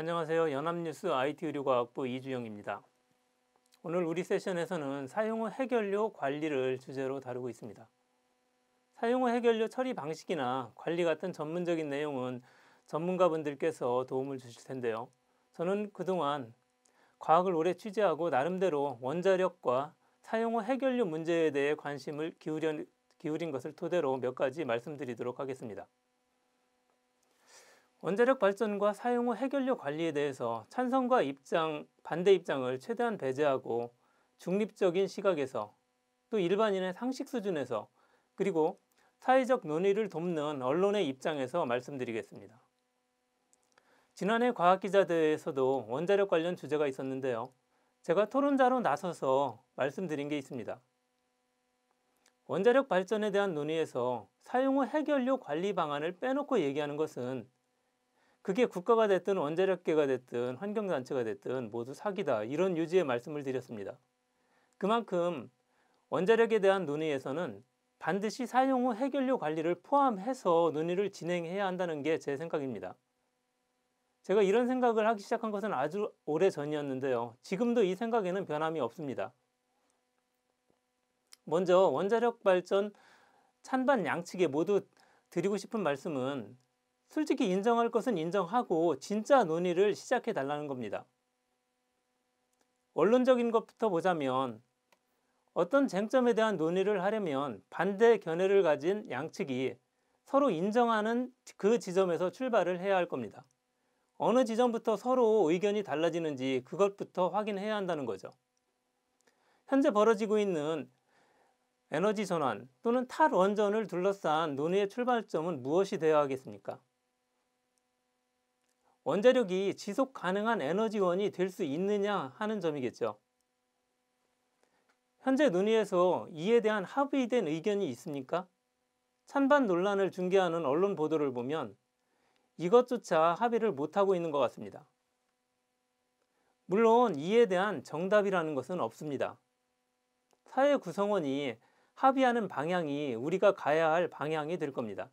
안녕하세요. 연합뉴스 IT 의료과학부 이주영입니다. 오늘 우리 세션에서는 사용 후 해결료 관리를 주제로 다루고 있습니다. 사용 후 해결료 처리 방식이나 관리 같은 전문적인 내용은 전문가분들께서 도움을 주실 텐데요. 저는 그동안 과학을 오래 취재하고 나름대로 원자력과 사용 후 해결료 문제에 대해 관심을 기울인, 것을 토대로 몇 가지 말씀드리도록 하겠습니다. 원자력 발전과 사용 후 해결료 관리에 대해서 찬성과 입장, 반대 입장을 최대한 배제하고 중립적인 시각에서 또 일반인의 상식 수준에서 그리고 사회적 논의를 돕는 언론의 입장에서 말씀드리겠습니다. 지난해 과학기자대회에서도 원자력 관련 주제가 있었는데요. 제가 토론자로 나서서 말씀드린 게 있습니다. 원자력 발전에 대한 논의에서 사용 후 해결료 관리 방안을 빼놓고 얘기하는 것은 그게 국가가 됐든 원자력계가 됐든 환경단체가 됐든 모두 사기다 이런 유지의 말씀을 드렸습니다. 그만큼 원자력에 대한 논의에서는 반드시 사용 후 해결료 관리를 포함해서 논의를 진행해야 한다는 게 제 생각입니다. 제가 이런 생각을 하기 시작한 것은 아주 오래 전이었는데요. 지금도 이 생각에는 변함이 없습니다. 먼저 원자력 발전 찬반 양측에 모두 드리고 싶은 말씀은 솔직히 인정할 것은 인정하고 진짜 논의를 시작해 달라는 겁니다. 원론적인 것부터 보자면 어떤 쟁점에 대한 논의를 하려면 반대 견해를 가진 양측이 서로 인정하는 그 지점에서 출발을 해야 할 겁니다. 어느 지점부터 서로 의견이 달라지는지 그것부터 확인해야 한다는 거죠. 현재 벌어지고 있는 에너지 전환 또는 탈원전을 둘러싼 논의의 출발점은 무엇이 되어야 하겠습니까? 원자력이 지속 가능한 에너지원이 될 수 있느냐 하는 점이겠죠. 현재 논의에서 이에 대한 합의된 의견이 있습니까? 찬반 논란을 중계하는 언론 보도를 보면 이것조차 합의를 못하고 있는 것 같습니다. 물론 이에 대한 정답이라는 것은 없습니다. 사회 구성원이 합의하는 방향이 우리가 가야 할 방향이 될 겁니다.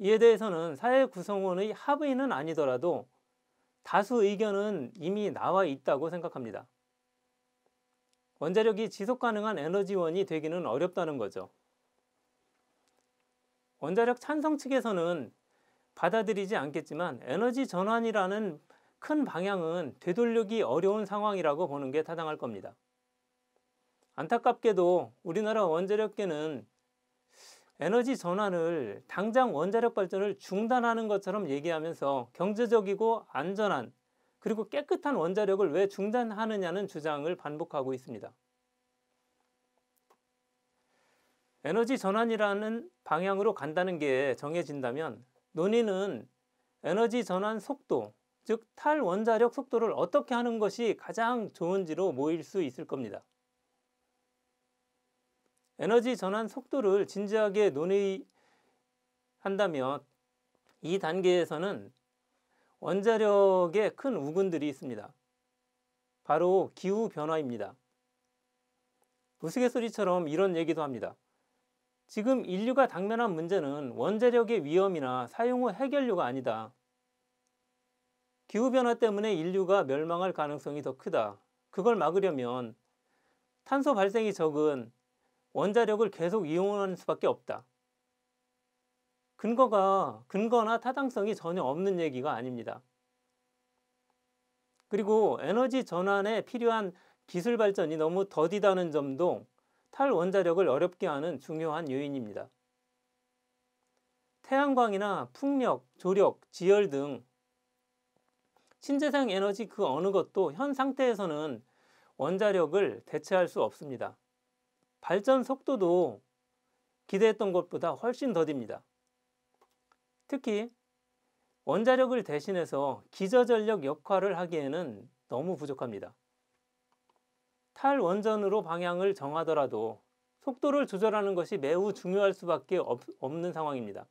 이에 대해서는 사회 구성원의 합의는 아니더라도 다수 의견은 이미 나와 있다고 생각합니다. 원자력이 지속 가능한 에너지원이 되기는 어렵다는 거죠. 원자력 찬성 측에서는 받아들이지 않겠지만 에너지 전환이라는 큰 방향은 되돌리기 어려운 상황이라고 보는 게 타당할 겁니다. 안타깝게도 우리나라 원자력계는 에너지 전환을 당장 원자력 발전을 중단하는 것처럼 얘기하면서 경제적이고 안전한 그리고 깨끗한 원자력을 왜 중단하느냐는 주장을 반복하고 있습니다. 에너지 전환이라는 방향으로 간다는 게 정해진다면 논의는 에너지 전환 속도, 즉 탈원자력 속도를 어떻게 하는 것이 가장 좋은지로 모일 수 있을 겁니다. 에너지 전환 속도를 진지하게 논의한다면 이 단계에서는 원자력에 큰 우군들이 있습니다. 바로 기후변화입니다. 우스갯소리처럼 이런 얘기도 합니다. 지금 인류가 당면한 문제는 원자력의 위험이나 사용 후 해결료가 아니다. 기후변화 때문에 인류가 멸망할 가능성이 더 크다. 그걸 막으려면 탄소 발생이 적은 원자력을 계속 이용하는 수밖에 없다. 근거가 근거나 타당성이 전혀 없는 얘기가 아닙니다. 그리고 에너지 전환에 필요한 기술 발전이 너무 더디다는 점도 탈원자력을 어렵게 하는 중요한 요인입니다. 태양광이나 풍력, 조력, 지열 등 신재생 에너지 그 어느 것도 현 상태에서는 원자력을 대체할 수 없습니다. 발전 속도도 기대했던 것보다 훨씬 더딥니다. 특히 원자력을 대신해서 기저전력 역할을 하기에는 너무 부족합니다. 탈원전으로 방향을 정하더라도 속도를 조절하는 것이 매우 중요할 수밖에 없, 는 상황입니다.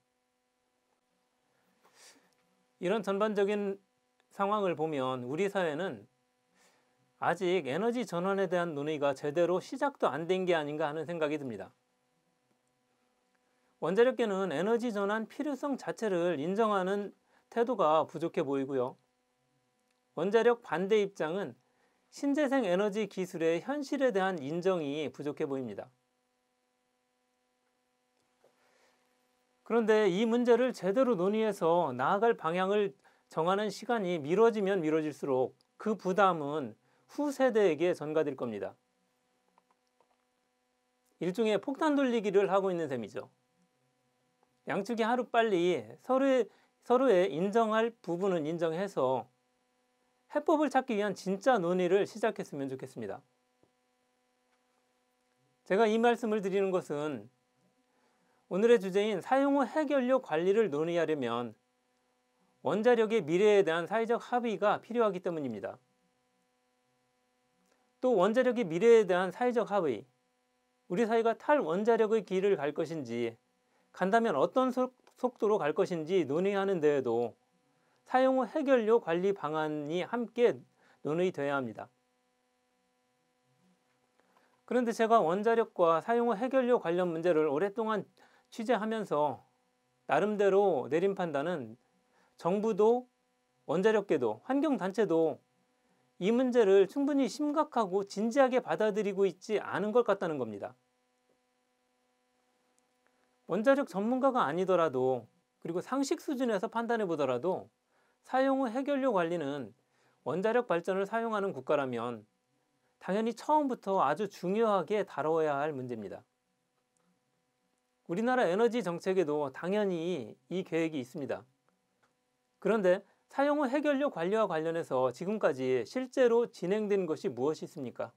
이런 전반적인 상황을 보면 우리 사회는 아직 에너지 전환에 대한 논의가 제대로 시작도 안 된 게 아닌가 하는 생각이 듭니다. 원자력계는 에너지 전환 필요성 자체를 인정하는 태도가 부족해 보이고요. 원자력 반대 입장은 신재생 에너지 기술의 현실에 대한 인정이 부족해 보입니다. 그런데 이 문제를 제대로 논의해서 나아갈 방향을 정하는 시간이 미뤄지면 미뤄질수록 그 부담은 후세대에게 전가될 겁니다. 일종의 폭탄 돌리기를 하고 있는 셈이죠. 양측이 하루빨리 서로의, 서로의 인정할 부분은 인정해서 해법을 찾기 위한 진짜 논의를 시작했으면 좋겠습니다. 제가 이 말씀을 드리는 것은 오늘의 주제인 사용 후 해결료 관리를 논의하려면 원자력의 미래에 대한 사회적 합의가 필요하기 때문입니다. 또 원자력의 미래에 대한 사회적 합의, 우리 사회가 탈원자력의 길을 갈 것인지, 간다면 어떤 속도로 갈 것인지 논의하는 데에도 사용 후 해결료 관리 방안이 함께 논의되어야 합니다. 그런데 제가 원자력과 사용 후 해결료 관련 문제를 오랫동안 취재하면서 나름대로 내린 판단은 정부도 원자력계도 환경단체도 이 문제를 충분히 심각하고 진지하게 받아들이고 있지 않은 것 같다는 겁니다. 원자력 전문가가 아니더라도 그리고 상식 수준에서 판단해 보더라도 사용 후 해결료 관리는 원자력 발전을 사용하는 국가라면 당연히 처음부터 아주 중요하게 다뤄야 할 문제입니다. 우리나라 에너지 정책에도 당연히 이 계획이 있습니다. 그런데 사용 후 해결료 관리와 관련해서 지금까지 실제로 진행된 것이 무엇이 있습니까?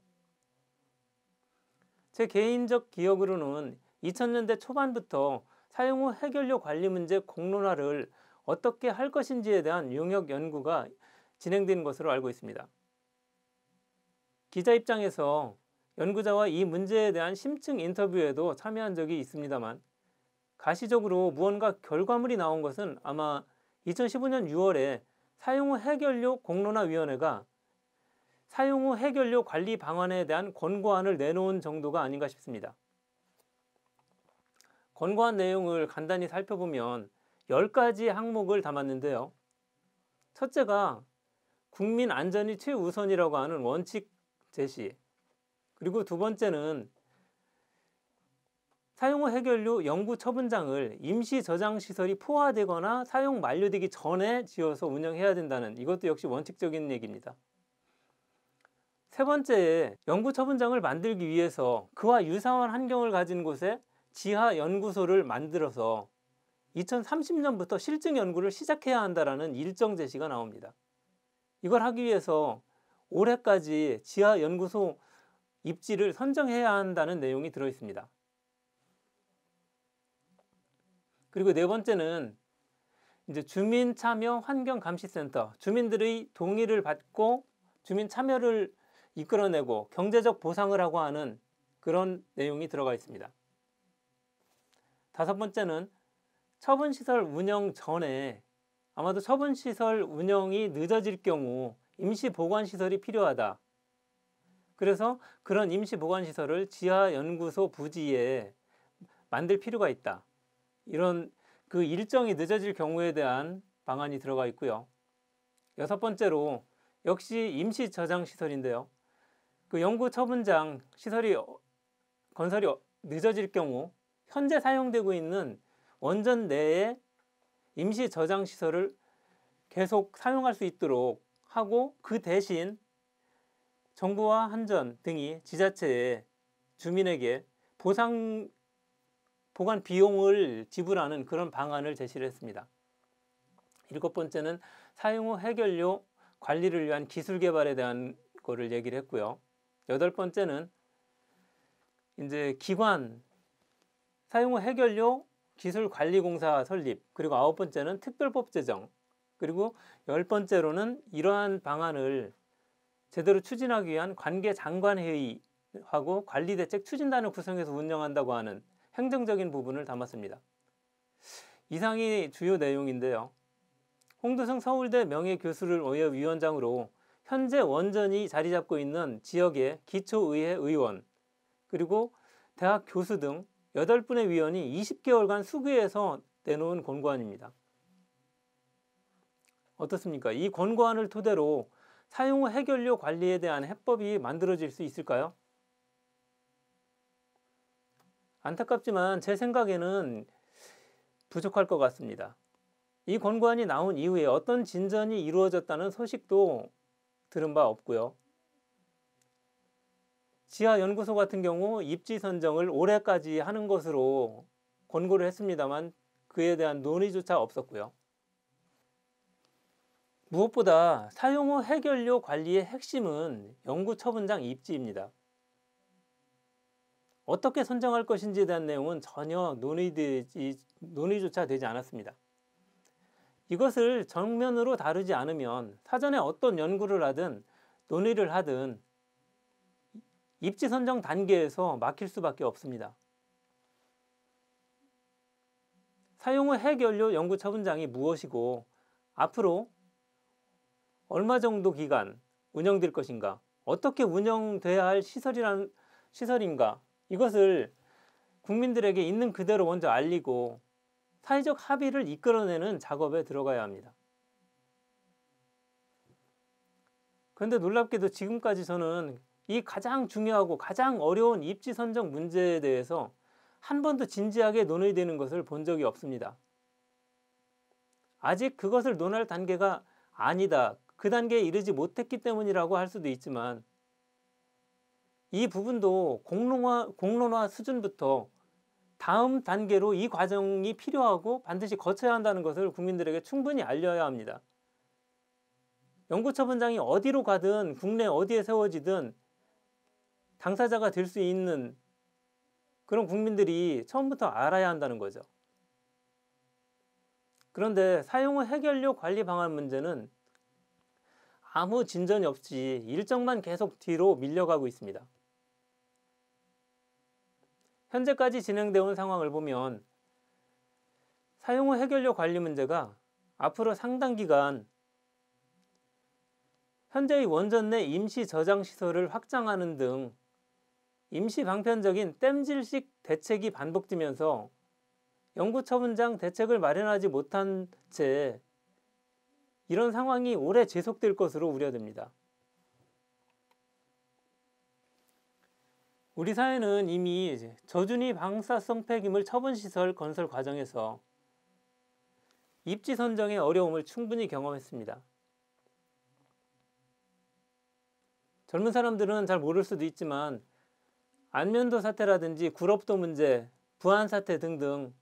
제 개인적 기억으로는 2000년대 초반부터 사용 후 해결료 관리 문제 공론화를 어떻게 할 것인지에 대한 용역 연구가 진행된 것으로 알고 있습니다. 기자 입장에서 연구자와 이 문제에 대한 심층 인터뷰에도 참여한 적이 있습니다만 가시적으로 무언가 결과물이 나온 것은 아마 2015년 6월에 사용 후 해결료 공론화위원회가 사용 후 해결료 관리 방안에 대한 권고안을 내놓은 정도가 아닌가 싶습니다. 권고안 내용을 간단히 살펴보면 10가지 항목을 담았는데요. 첫째가 국민 안전이 최우선이라고 하는 원칙 제시 그리고 두 번째는 사용 후 해결료 영구 처분장을 임시 저장 시설이 포화되거나 사용 만료되기 전에 지어서 운영해야 된다는 이것도 역시 원칙적인 얘기입니다. 세 번째, 연구 처분장을 만들기 위해서 그와 유사한 환경을 가진 곳에 지하 연구소를 만들어서 2030년부터 실증 연구를 시작해야 한다는 일정 제시가 나옵니다. 이걸 하기 위해서 올해까지 지하 연구소 입지를 선정해야 한다는 내용이 들어 있습니다. 그리고 네 번째는 이제 주민 참여 환경 감시센터 주민들의 동의를 받고 주민 참여를 이끌어내고 경제적 보상을 하고 하는 그런 내용이 들어가 있습니다. 다섯 번째는 처분시설 운영 전에 아마도 처분시설 운영이 늦어질 경우 임시보관시설이 필요하다. 그래서 그런 임시보관시설을 지하연구소 부지에 만들 필요가 있다. 이런 그 일정이 늦어질 경우에 대한 방안이 들어가 있고요. 여섯 번째로 역시 임시 저장 시설인데요. 그 연구 처분장 시설이 어, 건설이 어, 늦어질 경우 현재 사용되고 있는 원전 내에 임시 저장 시설을 계속 사용할 수 있도록 하고 그 대신 정부와 한전 등이 지자체에 주민에게 보상 보관 비용을 지불하는 그런 방안을 제시를 했습니다. 일곱 번째는 사용 후 해결료 관리를 위한 기술 개발에 대한 거를 얘기를 했고요. 여덟 번째는 이제 기관 사용 후 해결료 기술 관리 공사 설립 그리고 아홉 번째는 특별법 제정 그리고 열 번째로는 이러한 방안을 제대로 추진하기 위한 관계 장관 회의하고 관리 대책 추진단을 구성해서 운영한다고 하는 행정적인 부분을 담았습니다. 이상이 주요 내용인데요. 홍두성 서울대 명예교수를 위원장으로 현재 원전이 자리 잡고 있는 지역의 기초의회 의원 그리고 대학 교수 등 8분의 위원이 20개월간 수기에서 내놓은 권고안입니다. 어떻습니까? 이 권고안을 토대로 사용 후 해결료 관리에 대한 해법이 만들어질 수 있을까요? 안타깝지만 제 생각에는 부족할 것 같습니다. 이 권고안이 나온 이후에 어떤 진전이 이루어졌다는 소식도 들은 바 없고요. 지하연구소 같은 경우 입지 선정을 올해까지 하는 것으로 권고를 했습니다만 그에 대한 논의조차 없었고요. 무엇보다 사용 후 해결료 관리의 핵심은 연구처분장 입지입니다. 어떻게 선정할 것인지에 대한 내용은 전혀 논의되지, 논의조차 되지 않았습니다. 이것을 정면으로 다루지 않으면 사전에 어떤 연구를 하든 논의를 하든 입지 선정 단계에서 막힐 수밖에 없습니다. 사용후 핵연료 연구 처분장이 무엇이고 앞으로 얼마 정도 기간 운영될 것인가 어떻게 운영돼야 할 시설이란 시설인가 이것을 국민들에게 있는 그대로 먼저 알리고 사회적 합의를 이끌어내는 작업에 들어가야 합니다. 그런데 놀랍게도 지금까지 저는 이 가장 중요하고 가장 어려운 입지 선정 문제에 대해서 한 번도 진지하게 논의되는 것을 본 적이 없습니다. 아직 그것을 논할 단계가 아니다. 그 단계에 이르지 못했기 때문이라고 할 수도 있지만 이 부분도 공론화, 공론화 수준부터 다음 단계로 이 과정이 필요하고 반드시 거쳐야 한다는 것을 국민들에게 충분히 알려야 합니다. 연구처분장이 어디로 가든 국내 어디에 세워지든 당사자가 될 수 있는 그런 국민들이 처음부터 알아야 한다는 거죠. 그런데 사용후 해결료 관리 방안 문제는 아무 진전이 없이 일정만 계속 뒤로 밀려가고 있습니다. 현재까지 진행되어 온 상황을 보면 사용 후 해결료 관리 문제가 앞으로 상당 기간 현재의 원전 내 임시 저장 시설을 확장하는 등 임시 방편적인 땜질식 대책이 반복되면서 연구처분장 대책을 마련하지 못한 채 이런 상황이 오래 지속될 것으로 우려됩니다. 우리 사회는 이미 저준위 방사성 폐기물 처분 시설 건설 과정에서 입지 선정의 어려움을 충분히 경험했습니다. 젊은 사람들은 잘 모를 수도 있지만 안면도 사태라든지 구럽도 문제, 부안 사태 등등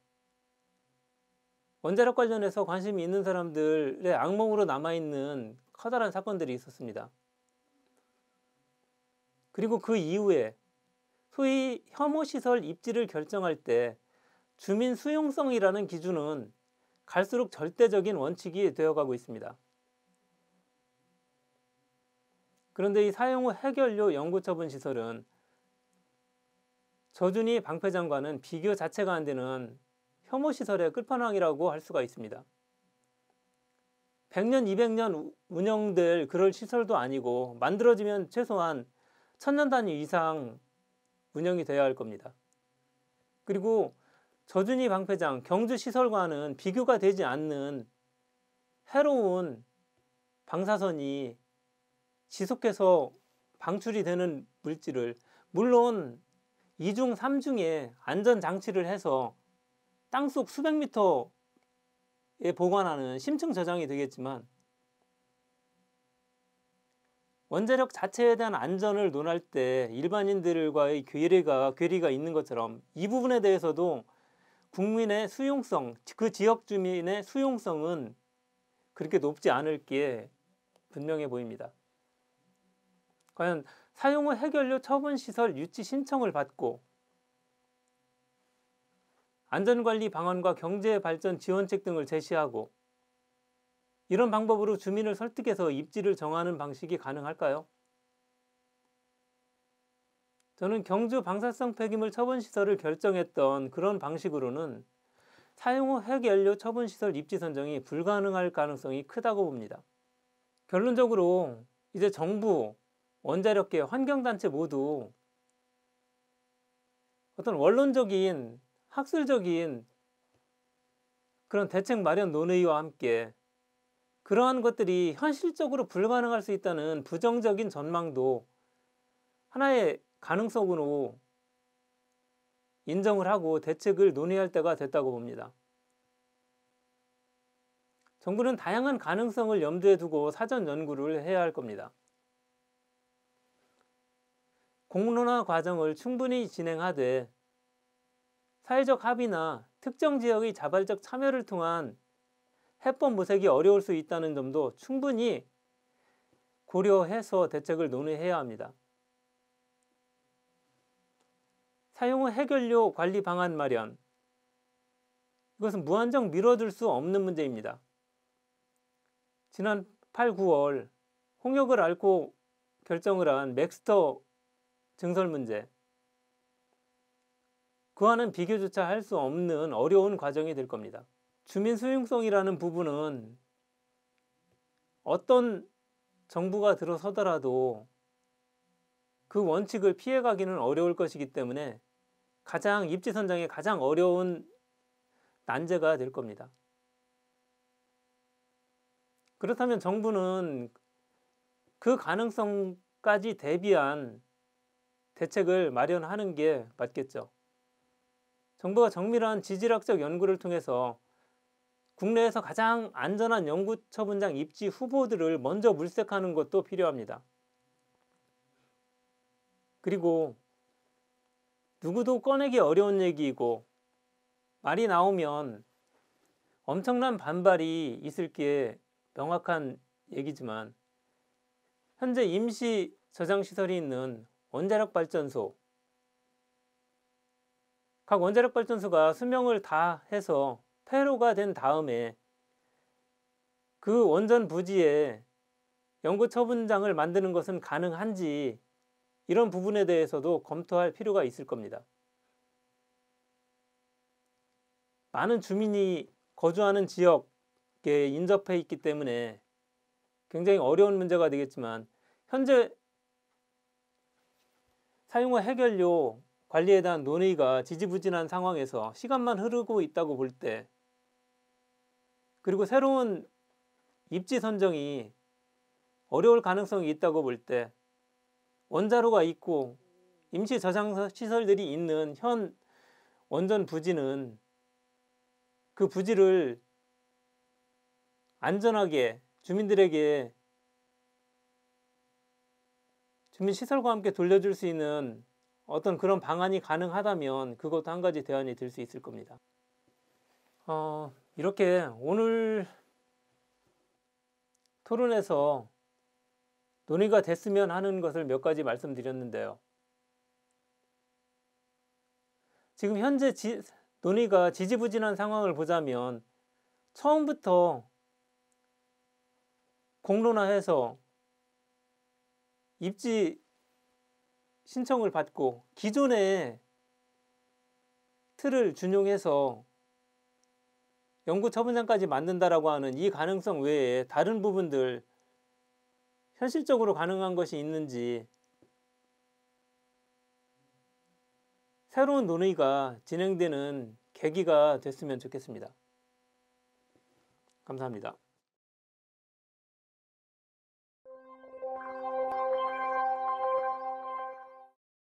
원자력 관련해서 관심이 있는 사람들의 악몽으로 남아있는 커다란 사건들이 있었습니다. 그리고 그 이후에 소위 혐오시설 입지를 결정할 때 주민 수용성이라는 기준은 갈수록 절대적인 원칙이 되어가고 있습니다. 그런데 이 사용 후 해결료 연구처분 시설은 저준이 방패장관은 비교 자체가 안 되는 혐오시설의 끝판왕이라고 할 수가 있습니다. 100년, 200년 운영될 그럴 시설도 아니고 만들어지면 최소한 천년 단위 이상 운영이 되어야할 겁니다. 그리고 저준희 방패장 경주시설과는 비교가 되지 않는 해로운 방사선이 지속해서 방출이 되는 물질을 물론 2중, 3중에 안전장치를 해서 땅속 수백 미터에 보관하는 심층 저장이 되겠지만 원자력 자체에 대한 안전을 논할 때 일반인들과의 괴리가, 괴리가 있는 것처럼 이 부분에 대해서도 국민의 수용성, 그 지역 주민의 수용성은 그렇게 높지 않을 게 분명해 보입니다. 과연 사용 후 해결료 처분 시설 유치 신청을 받고 안전관리 방안과 경제 발전 지원책 등을 제시하고 이런 방법으로 주민을 설득해서 입지를 정하는 방식이 가능할까요? 저는 경주 방사성 폐기물 처분 시설을 결정했던 그런 방식으로는 사용 후 핵연료 처분 시설 입지 선정이 불가능할 가능성이 크다고 봅니다. 결론적으로 이제 정부, 원자력계, 환경단체 모두 어떤 원론적인 학술적인 그런 대책 마련 논의와 함께 그러한 것들이 현실적으로 불가능할 수 있다는 부정적인 전망도 하나의 가능성으로 인정을 하고 대책을 논의할 때가 됐다고 봅니다. 정부는 다양한 가능성을 염두에 두고 사전 연구를 해야 할 겁니다. 공론화 과정을 충분히 진행하되 사회적 합의나 특정 지역의 자발적 참여를 통한 해법 모색이 어려울 수 있다는 점도 충분히 고려해서 대책을 논의해야 합니다. 사용 후 해결료 관리 방안 마련 이것은 무한정 미뤄둘 수 없는 문제입니다. 지난 8, 9월 홍역을 앓고 결정을 한 맥스터 증설 문제 그와는 비교조차 할 수 없는 어려운 과정이 될 겁니다. 주민 수용성이라는 부분은 어떤 정부가 들어서더라도 그 원칙을 피해가기는 어려울 것이기 때문에 가장 입지 선정에 가장 어려운 난제가 될 겁니다. 그렇다면 정부는 그 가능성까지 대비한 대책을 마련하는 게 맞겠죠. 정부가 정밀한 지질학적 연구를 통해서 국내에서 가장 안전한 연구처분장 입지 후보들을 먼저 물색하는 것도 필요합니다. 그리고 누구도 꺼내기 어려운 얘기이고 말이 나오면 엄청난 반발이 있을 게 명확한 얘기지만 현재 임시 저장 시설이 있는 원자력 발전소 각 원자력 발전소가 수명을 다 해서 패로가 된 다음에 그 원전 부지에 연구 처분장을 만드는 것은 가능한지 이런 부분에 대해서도 검토할 필요가 있을 겁니다. 많은 주민이 거주하는 지역에 인접해 있기 때문에 굉장히 어려운 문제가 되겠지만 현재 사용후 해결료 관리에 대한 논의가 지지부진한 상황에서 시간만 흐르고 있다고 볼때 그리고 새로운 입지 선정이 어려울 가능성이 있다고 볼 때 원자로가 있고 임시 저장 시설들이 있는 현 원전 부지는 그 부지를 안전하게 주민들에게 주민 시설과 함께 돌려줄 수 있는 어떤 그런 방안이 가능하다면 그것도 한 가지 대안이 될 수 있을 겁니다. 어, 이렇게 오늘 토론에서 논의가 됐으면 하는 것을 몇 가지 말씀드렸는데요. 지금 현재 지, 논의가 지지부진한 상황을 보자면 처음부터 공론화해서 입지 신청을 받고 기존의 틀을 준용해서 연구처분장까지 만든다라고 하는 이 가능성 외에 다른 부분들 현실적으로 가능한 것이 있는지 새로운 논의가 진행되는 계기가 됐으면 좋겠습니다. 감사합니다.